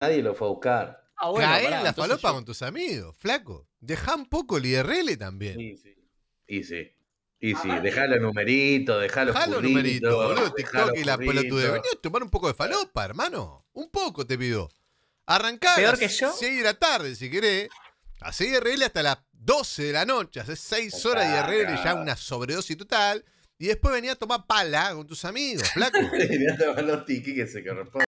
Nadie lo fue a buscar. Ah, Caer en la falopa con tus amigos, flaco. Deja un poco el IRL también. Y sí. Y sí. Y sí, dejá los numeritos, dejá los Dejá los numeritos, TikTok y la pelotude. Vení a tomar un poco de falopa, hermano. Un poco te pido. Arrancá de la tarde, si querés. hacer IRL hasta las 12 de la noche. Hace 6 horas de IRL, ya una sobredosis total. Y después venía a tomar pala con tus amigos, flaco. a tomar los que se